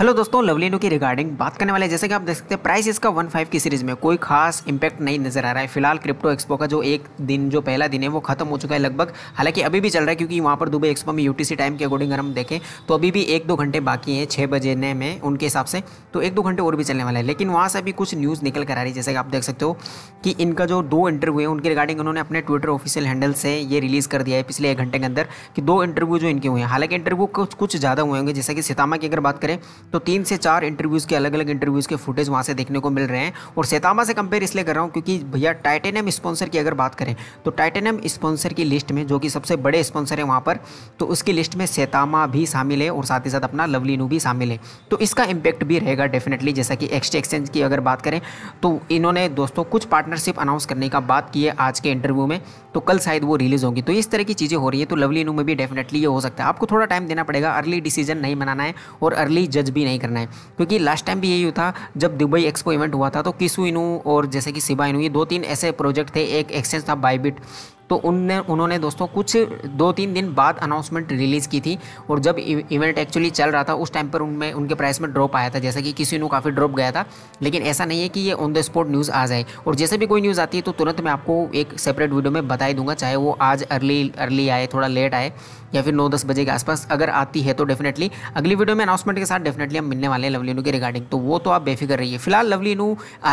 hello दोस्तों no की regarding बात करने वाले जैसे कि आप देख सकते हैं प्राइस इसका वन फाइव की सीरीज में कोई खास इंपैक्ट नहीं नजर आ रहा है फिलहाल क्रिप्टो एक्सपो का जो एक दिन जो पहला दिन है वो खत्म हो चुका है लगभग हालांकि अभी भी चल रहा है क्योंकि वहाँ पर दुबई एक्सपो में यूटीसी टाइम के अकॉर्डिंग अगर हम देखें तो अभी भी एक दो घंटे बाकी हैं छः बजे में उनके हिसाब से तो एक दो घंटे और भी चलने वाला है लेकिन वहाँ से अभी कुछ न्यूज़ निकल कर आ रही है जैसे कि आप देख सकते हो कि इनका जो दो इंटरव्यू है उनके रिगार्डिंग उन्होंने अपने ट्विटर ऑफिशियल हैंडल से ये रिलीज़ कर दिया है पिछले एक घंटे के अंदर कि दो इंटरव्यू जो इनके हुए हैं हालांकि इंटरव्यू कुछ कुछ ज़्यादा हुए होंगे जैसे कि सितामा की अगर बात करें तो तीन से चार इंटरव्यूज़ के अलग अलग इंटरव्यूज़ के फुटेज वहाँ से देखने को मिल रहे हैं और सेतामा से कंपेयर इसलिए कर रहा हूँ क्योंकि भैया टाइटेनियम स्पॉन्सर की अगर बात करें तो टाइटेनियम स्पॉन्सर की लिस्ट में जो कि सबसे बड़े स्पॉन्सर है वहाँ पर तो उसकी लिस्ट में सेतामा भी शामिल है और साथ ही साथ अपना लवलीनू भी शामिल है तो इसका इम्पैक्ट भी रहेगा डेफिनेटली जैसा कि एक्सटे एक्सचेंज की अगर बात करें तो इन्होंने दोस्तों कुछ पार्टनरशिप अनाउंस करने का बात की है आज के इंटरव्यू में तो कल शायद वो रिलीज़ होंगी तो इस तरह की चीज़ें हो रही है तो लवलीनू में भी डेफिनेटली ये हो सकता है आपको थोड़ा टाइम देना पड़ेगा अर्ली डिसीजन नहीं बनाना है और अर्ली जज भी नहीं करना है क्योंकि लास्ट टाइम भी यही था जब दुबई एक्सपो इवेंट हुआ था तो किसू इनू और जैसे कि सिबा इनू ये दो तीन ऐसे प्रोजेक्ट थे एक एक्सचेंज था बाईबिट तो उनने उन्होंने दोस्तों कुछ दो तीन दिन बाद अनाउंसमेंट रिलीज़ की थी और जब इवेंट e-, एक्चुअली चल रहा था उस टाइम पर उनमें उनके प्राइस में ड्रॉप आया था जैसा कि किसी ने काफ़ी ड्रॉप गया था लेकिन ऐसा नहीं है कि ये ऑन द स्पॉट न्यूज़ आ जाए और जैसे भी कोई न्यूज़ आती है तो तुरंत मैं आपको एक सेपरेट वीडियो में बताई दूंगा चाहे वो आज अर्ली अर्ली आए थोड़ा लेट आए या फिर नौ दस बजे के आसपास अगर आती है तो डेफिनेटली अगली वीडियो में अनाउंसमेंट के साथ डेफिनेटली हम मिलने वाले हैं लवली के रिगार्डिंग तो वो तो आप बेफिक्र रहिए फिलहाल लवली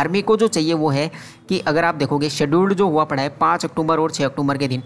आर्मी को जो चाहिए वो है कि अगर आप देखोगे शेड्यूल्ड जो हुआ पड़ा है पाँच अक्टूबर और छः अक्टूबर अक्टूबर के दिन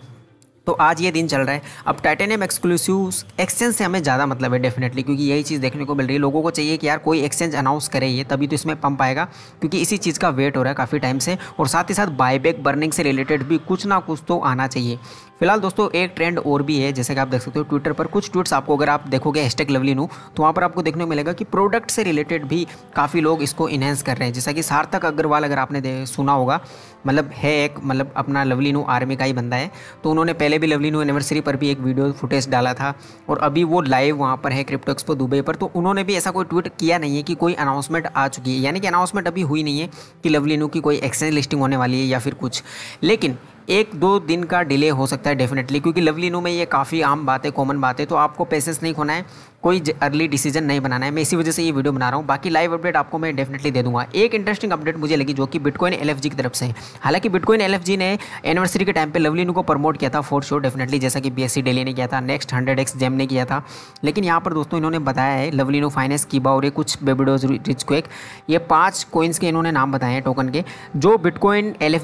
तो आज ये दिन चल रहा है अब टाइटेनियम एक्सक्लूसिव एक्सचेंज से हमें ज़्यादा मतलब है डेफिनेटली क्योंकि यही चीज़ देखने को मिल रही है लोगों को चाहिए कि यार कोई एक्सचेंज अनाउंस करे ये तभी तो इसमें पंप आएगा क्योंकि इसी चीज़ का वेट हो रहा है काफ़ी टाइम से और साथ ही साथ बायबैक बर्निंग से रिलेटेड भी कुछ ना कुछ तो आना चाहिए फिलहाल दोस्तों एक ट्रेंड और भी है जैसे कि आप देख सकते हो ट्विटर पर कुछ ट्वीट्स आपको अगर आप देखोगे हैशटैग लवली नू तो वहाँ पर आपको देखने को मिलेगा कि प्रोडक्ट से रिलेटेड भी काफ़ी लोग इसको इन्हेंस कर रहे हैं जैसा कि सार्थक अग्रवाल अगर आपने सुना होगा मतलब है एक मतलब अपना लवली नू आर्मी का ही बंदा है तो उन्होंने पहले भी लवली नू एनिवर्सरी पर भी एक वीडियो फुटेज डाला था और अभी वो लाइव वहाँ पर है क्रिप्टो एक्सपो दुबई पर तो उन्होंने भी ऐसा कोई ट्वीट किया नहीं है कि कोई अनाउंसमेंट आ चुकी है यानी कि अनाउंसमेंट अभी हुई नहीं है कि लवली नू की कोई एक्सचेंज लिस्टिंग होने वाली है या फिर कुछ लेकिन एक दो दिन का डिले हो सकता है डेफिनेटली क्योंकि लवली नू में ये काफ़ी आम बात है कॉमन बात है तो आपको पैसेस नहीं खोना है कोई अर्ली डिसीजन नहीं बनाना है मैं इसी वजह से ये वीडियो बना रहा हूँ बाकी लाइव अपडेट आपको मैं डेफिनेटली दे दूंगा एक इंटरेस्टिंग अपडेट मुझे लगी जो कि बिटकॉइन एल की तरफ से हालांकि बिटकॉइन एल ने एनिवर्सरी के टाइम पर नू को प्रमोट किया था फोर शो डेफिनेटली जैसा कि बी एस ने किया था नेक्स्ट हंड्रेड एक्स जेम ने किया था लेकिन यहाँ पर दोस्तों इन्होंने बताया है नो फाइनेंस की बा और कुछ बेबिडोज रिच क्वेक ये पाँच कोइंस के इन्होंने नाम बताए हैं टोकन के जो बिटकॉइन एल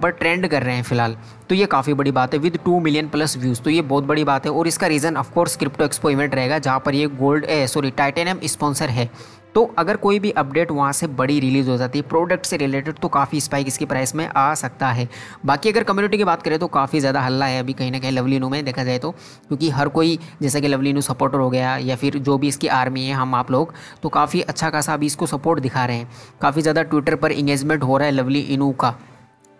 पर ट्रेंड कर रहे हैं फिलहाल तो ये काफ़ी बड़ी बात है with two million plus views तो ये बहुत बड़ी बात है और इसका reason of course crypto expo event रहेगा जहाँ पर ये गोल्ड सॉरी टाइटेनियम स्पॉन्सर है तो अगर कोई भी अपडेट वहाँ से बड़ी रिलीज़ हो जाती है प्रोडक्ट से रिलेटेड तो काफ़ी स्पाइक इसकी प्राइस में आ सकता है बाकी अगर कम्युनिटी की बात करें तो काफ़ी ज़्यादा हल्ला है अभी कहीं ना कहीं लवलीनू में देखा जाए तो क्योंकि हर कोई जैसा कि लवलीनू सपोर्टर हो गया या फिर जो भी इसकी आर्मी है हम आप लोग तो काफ़ी अच्छा खासा अभी इसको सपोर्ट दिखा रहे हैं काफ़ी ज़्यादा ट्विटर पर इंगेजमेंट हो रहा है लवली इनू का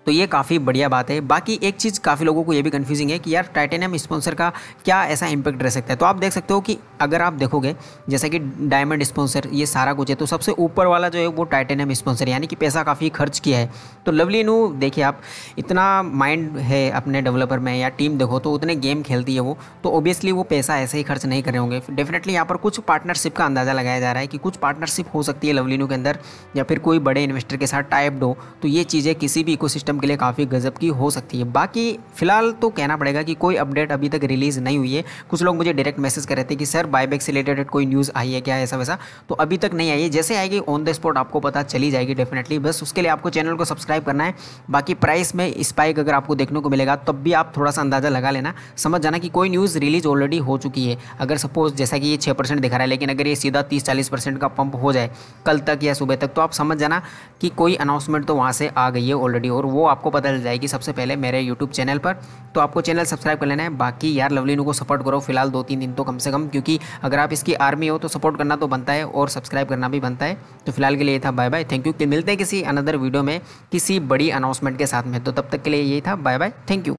तो ये काफ़ी बढ़िया बात है बाकी एक चीज़ काफ़ी लोगों को ये भी कन्फ्यूजिंग है कि यार टाइटेनियम स्पॉन्सर का क्या ऐसा इम्पैक्ट रह सकता है तो आप देख सकते हो कि अगर आप देखोगे जैसा कि डायमंड स्पॉन्सर ये सारा कुछ है तो सबसे ऊपर वाला जो है वो टाइटेनियम स्पॉन्सर यानी कि पैसा काफ़ी खर्च किया है तो लवली नू देखिए आप इतना माइंड है अपने डेवलपर में या टीम देखो तो उतने गेम खेलती है वो तो ओबियसली वो पैसा ऐसे ही खर्च नहीं कर रहे होंगे डेफिनेटली यहाँ पर कुछ पार्टनरशिप का अंदाज़ा लगाया जा रहा है कि कुछ पार्टनरशिप हो सकती है लवली नू के अंदर या फिर कोई बड़े इन्वेस्टर के साथ टाइप्ड हो तो ये चीज़ें किसी भी इकोसिस्टम सिस्टम के लिए काफ़ी गजब की हो सकती है बाकी फिलहाल तो कहना पड़ेगा कि कोई अपडेट अभी तक रिलीज़ नहीं हुई है कुछ लोग मुझे डायरेक्ट मैसेज कर रहे थे कि सर बायबैक से रिलेटेड कोई न्यूज़ आई है क्या ऐसा वैसा तो अभी तक नहीं आई है जैसे आएगी ऑन द स्पॉट आपको पता चली जाएगी डेफिनेटली बस उसके लिए आपको चैनल को सब्सक्राइब करना है बाकी प्राइस में स्पाइक अगर आपको देखने को मिलेगा तब भी आप थोड़ा सा अंदाज़ा लगा लेना समझ जाना कि कोई न्यूज़ रिलीज़ ऑलरेडी हो चुकी है अगर सपोज जैसा कि ये छः परसेंट दिखा रहा है लेकिन अगर ये सीधा तीस चालीस परसेंट का पंप हो जाए कल तक या सुबह तक तो आप समझ जाना कि कोई अनाउंसमेंट तो वहाँ से आ गई है ऑलरेडी और वो आपको पता चल जाएगी सबसे पहले मेरे यूट्यूब चैनल पर तो आपको चैनल सब्सक्राइब कर लेना है बाकी यार लवलीनू को सपोर्ट करो फिलहाल दो तीन दिन तो कम से कम क्योंकि अगर आप इसकी आर्मी हो तो सपोर्ट करना तो बनता है और सब्सक्राइब करना भी बनता है तो फिलहाल के लिए था बाय बाय थैंक यू मिलते हैं किसी अनदर वीडियो में किसी बड़ी अनाउंसमेंट के साथ में तो तब तक के लिए यही था बाय बाय थैंक यू